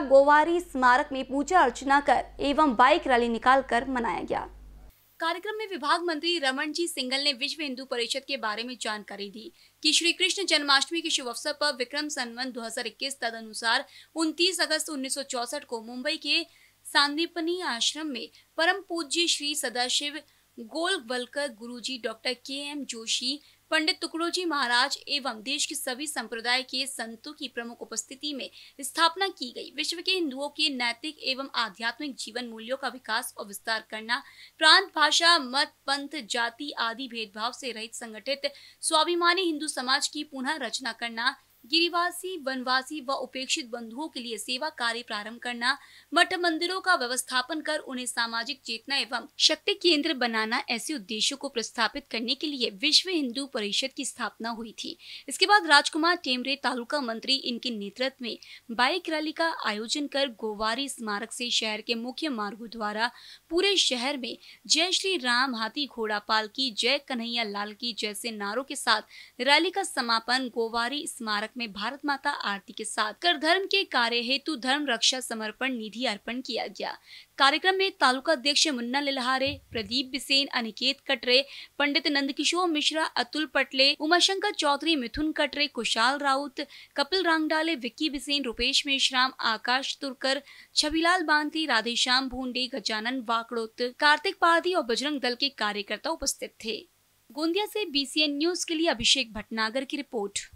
द्वारा गोवारी स्मारक में पूजा अर्चना कर एवं बाइक रैली निकाल कर मनाया गया कार्यक्रम में विभाग मंत्री रमन जी सिंगल ने विश्व हिंदू परिषद के बारे में जानकारी दी कि श्री कृष्ण जन्माष्टमी के शुभ अवसर पर विक्रम संवत 2021 तदनुसार 29 अगस्त 1964 को मुंबई के सांदीपनी आश्रम में परम पूज्य Shri Sadashiv Golwalkar Guruji doctor K M Joshi Pandit ji Maharaj एवं देश के सभी संप्रदाय के संतों की प्रमुख उपस्थिति में स्थापना की गई विश्व के हिंदुओं के नैतिक एवं आध्यात्मिक जीवन मूल्यों का विकास और विस्तार करना प्रांत भाषा मत पंथ जाति आदि भेदभाव से रहित संगठित स्वाभिमानी हिंदू समाज की पुनः रचना करना गिरिवासी वनवासी व उपेक्षित बंधुओं के लिए सेवा कार्य प्रारंभ करना मठ मंदिरों का व्यवस्थापन कर उन्हें सामाजिक चेतना एवं शक्ति केंद्र बनाना ऐसे उद्देश्यों को प्रस्तापित करने के लिए विश्व हिंदू परिषद की स्थापना हुई थी इसके बाद राजकुमार टेमरे तालुका मंत्री इनके नेतृत्व में बाइक रैली का आयोजन कर गोवारी स्मारक ऐसी शहर के मुख्य मार्गो द्वारा पूरे शहर में जय श्री राम हाथी घोड़ा पाल की जय कन्हैया लाल की जैसे नारों के साथ रैली का समापन गोवारी स्मारक स्मारक में भारत माता आरती के साथ कर धर्म के कार्य हेतु धर्म रक्षा समर्पण निधि अर्पण किया गया कार्यक्रम में तालुका अध्यक्ष मुन्ना लिलहारे प्रदीप बिसेन अनिकेत कटरे पंडित नंदकिशोर मिश्रा अतुल पटले उमाशंकर चौधरी मिथुन कटरे कुशाल राउत कपिल रांगडाले विक्की बिसेन रूपेश मेश्राम आकाश तुरकर छविलाल बांती राधेश्याम भूंडे गजानन वाकड़ोत कार्तिक पारधी और बजरंग दल के कार्यकर्ता उपस्थित थे गोंदिया से बीसीएन न्यूज के लिए अभिषेक भटनागर की रिपोर्ट